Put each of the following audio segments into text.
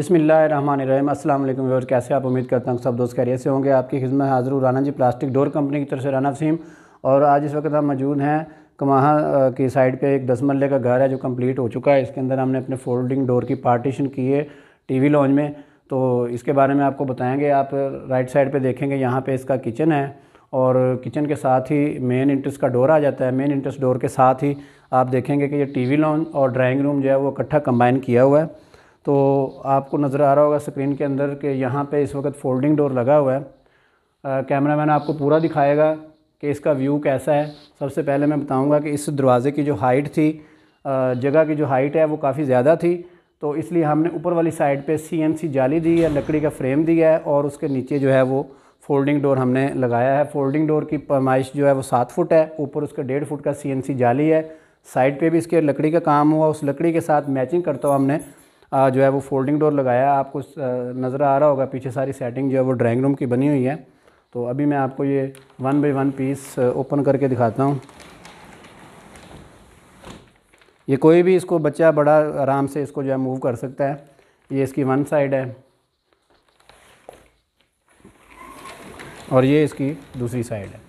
बसमिलीम असल व्यवर कैसे आप उम्मीद करता हूँ सब दोस्त कैरियर से होंगे आपकी खिदमत हाजिर Rana ji plastic door company की तरफ से राना वसीम और आज इस वक्त हम मौजूद हैं कमाहा की साइड पे एक दस मरले का घर है जो कंप्लीट हो चुका है इसके अंदर हमने अपने फोल्डिंग डोर की पार्टीशन की है टी लॉन्च में तो इसके बारे में आपको बताएँगे आप राइट साइड पर देखेंगे यहाँ पर इसका किचन है और किचन के साथ ही मेन इंट्रेस का डोर आ जाता है मेन इंट्रेस डोर के साथ ही आप देखेंगे कि ये टी लॉन्च और ड्राइंग रूम जो है वो इकट्ठा कम्बाइन किया हुआ है तो आपको नज़र आ रहा होगा स्क्रीन के अंदर कि यहाँ पे इस वक्त फोल्डिंग डोर लगा हुआ है कैमरा मैन आपको पूरा दिखाएगा कि इसका व्यू कैसा है सबसे पहले मैं बताऊँगा कि इस दरवाज़े की जो हाइट थी जगह की जो हाइट है वो काफ़ी ज़्यादा थी तो इसलिए हमने ऊपर वाली साइड पर सी जाली दी है लकड़ी का फ्रेम दिया है और उसके नीचे जो है वो फोल्डिंग डोर हमने लगाया है फोल्डिंग डोर की पैमाइश जो है वो सात फुट है ऊपर उसके डेढ़ फुट का सीएनसी जाली है साइड पे भी इसके लकड़ी का काम हुआ उस लकड़ी के साथ मैचिंग करता हुआ हमने जो है वो फोल्डिंग डोर लगाया आपको नज़र आ रहा होगा पीछे सारी सेटिंग जो है वो ड्राइंग रूम की बनी हुई है तो अभी मैं आपको ये one by one piece open करके दिखाता हूँ ये कोई भी इसको बच्चा बड़ा आराम से इसको जो है मूव कर सकता है ये इसकी वन साइड है और ये इसकी दूसरी साइड है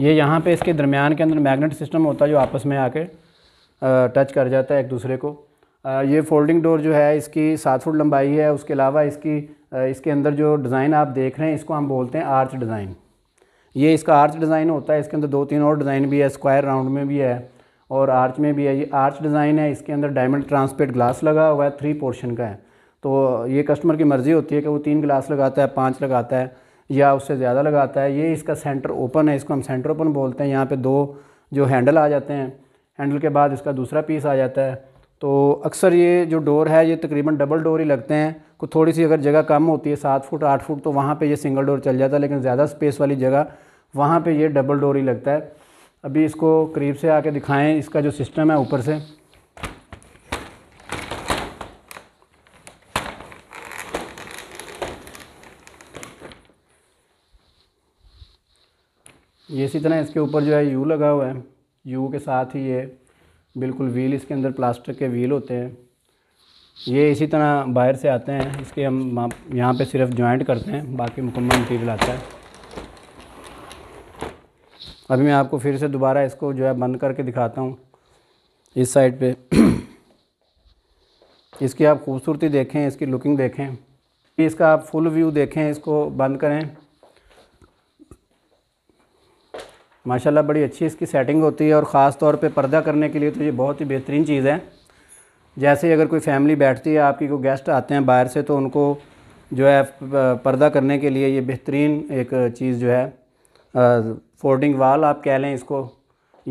ये यहाँ पे इसके दरमियान के अंदर मैग्नेट सिस्टम होता है जो आपस में आके टच कर जाता है एक दूसरे को ये फोल्डिंग डोर जो है इसकी सात फुट लंबाई है उसके अलावा इसकी इसके अंदर जो डिज़ाइन आप देख रहे हैं इसको हम बोलते हैं आर्च डिज़ाइन ये इसका आर्च डिज़ाइन होता है इसके अंदर दो तीन और डिज़ाइन भी है स्क्वायर राउंड में भी है और आर्च में भी है ये आर्च डिज़ाइन है इसके अंदर डायमंड ट्रांसपेट ग्लास लगा हुआ है थ्री पोर्शन का है तो ये कस्टमर की मर्ज़ी होती है कि वो तीन ग्लास लगाता है पाँच लगाता है या उससे ज़्यादा लगाता है ये इसका सेंटर ओपन है इसको हम सेंटर ओपन बोलते हैं यहाँ पर दो जो हैंडल आ जाते हैं हैंडल के बाद इसका दूसरा पीस आ जाता है तो अक्सर ये जो डोर है ये तकरीबन डबल डोर ही लगते हैं को थोड़ी सी अगर जगह कम होती है सात फुट आठ फुट तो वहाँ पे ये सिंगल डोर चल जाता है लेकिन ज़्यादा स्पेस वाली जगह वहाँ पे ये डबल डोर ही लगता है अभी इसको करीब से आके दिखाएं इसका जो सिस्टम है ऊपर से ये इसी तरह इसके ऊपर जो है यू लगा हुआ है यू के साथ ही ये बिल्कुल व्हील इसके अंदर प्लास्टिक के व्हील होते हैं ये इसी तरह बाहर से आते हैं इसके हम यहाँ पे सिर्फ जॉइंट करते हैं बाकी मुकम्मल मटीरियल आता है अभी मैं आपको फिर से दोबारा इसको जो है बंद करके दिखाता हूँ इस साइड पे इसकी आप खूबसूरती देखें इसकी लुकिंग देखें इसका आप फुल व्यू देखें इसको बंद करें माशाल्लाह बड़ी अच्छी इसकी सेटिंग होती है और ख़ास तौर पे पर्दा करने के लिए तो ये बहुत ही बेहतरीन चीज़ है जैसे अगर कोई फैमिली बैठती है आपकी कोई गेस्ट आते हैं बाहर से तो उनको जो है पर्दा करने के लिए ये बेहतरीन एक चीज़ जो है फोल्डिंग वाल आप कह लें इसको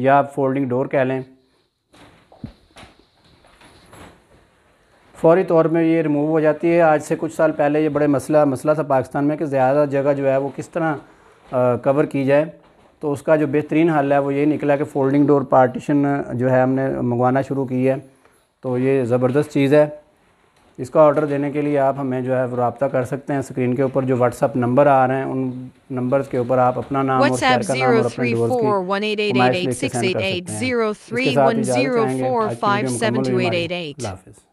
या आप फोल्डिंग डोर कह लें फौरी तौर में ये रिमूव हो जाती है आज से कुछ साल पहले ये बड़े मसला मसला था पाकिस्तान में कि ज़्यादा जगह जो है वो किस तरह आ, कवर की जाए तो उसका जो बेहतरीन हल है वो ये निकला कि फ़ोल्डिंग डोर पार्टीशन जो है हमने मंगवाना शुरू की है तो ये ज़बरदस्त चीज़ है इसका ऑर्डर देने के लिए आप हमें जो है वो रबता कर सकते हैं स्क्रीन के ऊपर जो व्हाट्सअप नंबर आ रहे हैं उन नंबर के ऊपर आप अपना नाम और शहर का नाम और अपने डोर की इसके साथ इजाज़त चाहेंगे आज